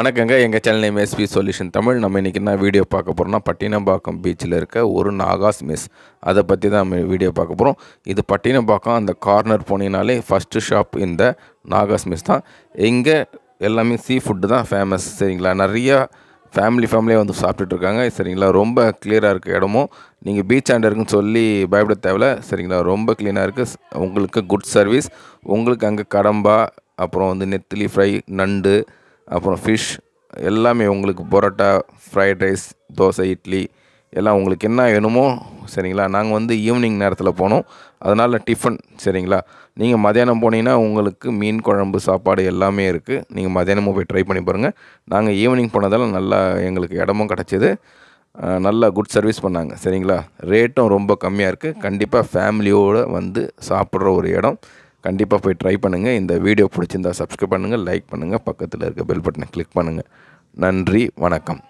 வணக்கங்க எங்கள் channel name SP solution Tamil நம்ம இன்றைக்கி என்ன வீடியோ பார்க்க போகிறோம்னா பட்டினம்பாக்கம் பீச்சில் இருக்க ஒரு நாகாஸ் மெஸ் அதை பற்றி தான் நம்ம வீடியோ பார்க்க போகிறோம் இது பட்டினம்பாக்கம் அந்த கார்னர் போனீங்கனாலே ஃபஸ்ட்டு ஷாப் இந்த நாகாஸ் மெஸ் தான் எங்கே எல்லாமே சீ ஃபுட்டு தான் ஃபேமஸ் சரிங்களா நிறையா ஃபேமிலி ஃபேமிலியாக வந்து சாப்பிட்டுட்டு இருக்காங்க சரிங்களா ரொம்ப கிளியராக இருக்குது இடமும் நீங்கள் பீச் ஆண்டு இருக்குன்னு சொல்லி பயப்பட தேவையில்ல சரிங்களா ரொம்ப க்ளீனாக இருக்குது உங்களுக்கு குட் சர்வீஸ் உங்களுக்கு அங்கே கடம்பா அப்புறம் வந்து நெத்திலி ஃப்ரை நண்டு அப்புறம் ஃபிஷ் எல்லாமே உங்களுக்கு பரோட்டா ஃப்ரைட் ரைஸ் தோசை இட்லி எல்லாம் உங்களுக்கு என்ன வேணுமோ சரிங்களா நாங்கள் வந்து ஈவினிங் நேரத்தில் போனோம் அதனால் டிஃபன் சரிங்களா நீங்கள் மதியானம் போனீங்கன்னா உங்களுக்கு மீன் குழம்பு சாப்பாடு எல்லாமே இருக்குது நீங்கள் மதியானமும் போய் ட்ரை பண்ணி பாருங்கள் நாங்கள் ஈவினிங் போனதால் நல்லா எங்களுக்கு இடமும் கிடச்சிது நல்லா குட் சர்வீஸ் பண்ணாங்க சரிங்களா ரேட்டும் ரொம்ப கம்மியாக இருக்குது கண்டிப்பாக ஃபேமிலியோடு வந்து சாப்பிட்ற ஒரு இடம் கண்டிப்பாக போய் ட்ரை பண்ணுங்கள் இந்த வீடியோ பிடிச்சிருந்தா சப்ஸ்கிரைப் பண்ணுங்கள் லைக் பண்ணுங்கள் பக்கத்தில் இருக்க பெல் பட்டனை கிளிக் பண்ணுங்கள் நன்றி வணக்கம்